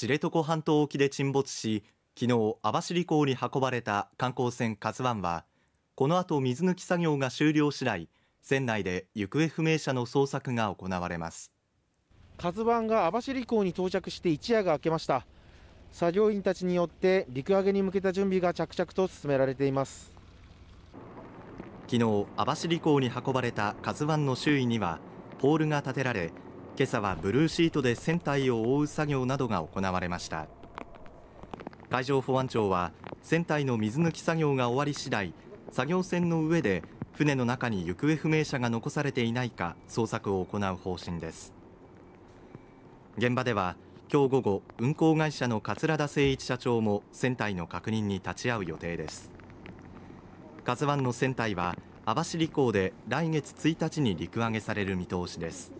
知床半島沖で沈没し昨日網走港に運ばれた観光船 k a z u i はこの後水抜き作業が終了次第船内で行方不明者の捜索が行われますカズワンが網走港に到着して一夜が明けました作業員たちによって陸揚げに向けた準備が着々と進められています昨日網走港に運ばれた k a z u i の周囲にはポールが立てられ今朝はブルーシートで船体を覆う作業などが行われました海上保安庁は船体の水抜き作業が終わり次第作業船の上で船の中に行方不明者が残されていないか捜索を行う方針です現場では今日午後運航会社の桂田誠一社長も船体の確認に立ち会う予定です「カズワンの船体は網走港で来月1日に陸揚げされる見通しです